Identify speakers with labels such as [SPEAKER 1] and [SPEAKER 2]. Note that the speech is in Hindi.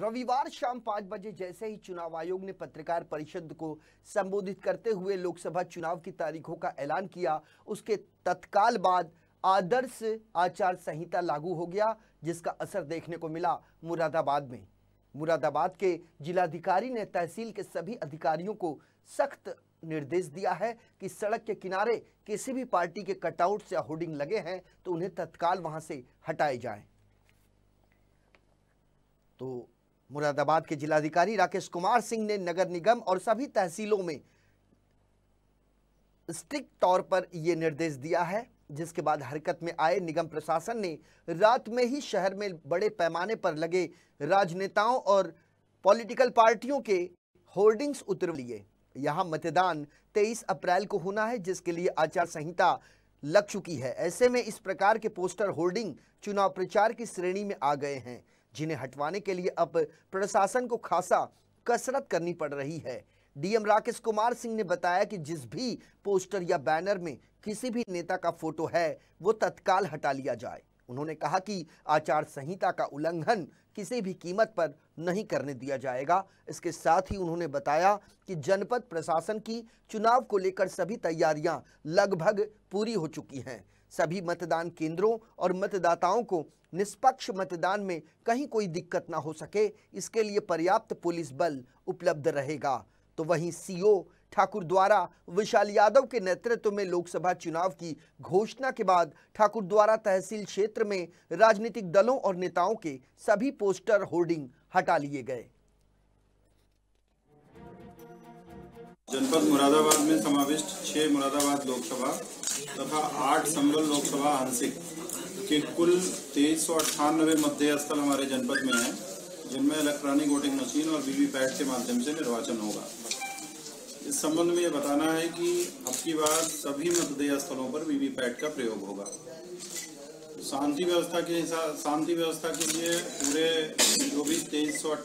[SPEAKER 1] रविवार शाम पांच बजे जैसे ही चुनाव आयोग ने पत्रकार परिषद को संबोधित करते हुए लोकसभा चुनाव की तारीखों का ऐलान किया उसके तत्काल बाद आदर्श आचार संहिता लागू हो गया जिसका असर देखने को मिला मुरादाबाद में मुरादाबाद के जिलाधिकारी ने तहसील के सभी अधिकारियों को सख्त निर्देश दिया है कि सड़क के किनारे किसी भी पार्टी के कटआउट या होर्डिंग लगे हैं तो उन्हें तत्काल वहां से हटाए जाएं। तो मुरादाबाद के जिलाधिकारी राकेश कुमार सिंह ने नगर निगम और सभी तहसीलों में स्ट्रिक्ट तौर पर यह निर्देश दिया है जिसके बाद हरकत में आए निगम प्रशासन ने रात में ही शहर में बड़े पैमाने पर लगे राजनेताओं और पॉलिटिकल पार्टियों के होर्डिंग्स उतर लिए यहाँ मतदान 23 अप्रैल को होना है जिसके लिए आचार संहिता लग चुकी है ऐसे में इस प्रकार के पोस्टर होर्डिंग चुनाव प्रचार की श्रेणी में आ गए हैं जिन्हें हटवाने के लिए अब प्रशासन को खासा कसरत करनी पड़ रही है डीएम राकेश कुमार सिंह ने बताया कि जिस भी पोस्टर या बैनर में किसी भी नेता का फोटो है वो तत्काल हटा लिया जाए उन्होंने कहा कि आचार संहिता का उल्लंघन किसी भी कीमत पर नहीं करने दिया जाएगा इसके साथ ही उन्होंने बताया कि जनपद प्रशासन की चुनाव को लेकर सभी तैयारियां लगभग पूरी हो चुकी हैं सभी मतदान केंद्रों और मतदाताओं को निष्पक्ष मतदान में कहीं कोई दिक्कत ना हो सके इसके लिए पर्याप्त पुलिस बल उपलब्ध रहेगा तो वहीं सीओ ठाकुर द्वारा विशाल यादव के नेतृत्व में लोकसभा चुनाव की घोषणा के बाद ठाकुर द्वारा तहसील क्षेत्र में राजनीतिक दलों और नेताओं के सभी पोस्टर होर्डिंग हटा लिए गए
[SPEAKER 2] जनपद मुरादाबाद में समाविष्ट छह मुरादाबाद लोकसभा तथा आठ संबल लोकसभा आंशिक के कुल तेईस सौ अट्ठानबे मतदेय स्थल हमारे जनपद में हैं जिनमें इलेक्ट्रॉनिक वोटिंग मशीन और वीवीपैट के माध्यम से निर्वाचन होगा इस संबंध में ये बताना है कि अब की बार सभी मतदेय स्थलों पर वीवीपैट का प्रयोग होगा शांति व्यवस्था के हिसाब शांति व्यवस्था के लिए पूरे जो भी तेईस सौ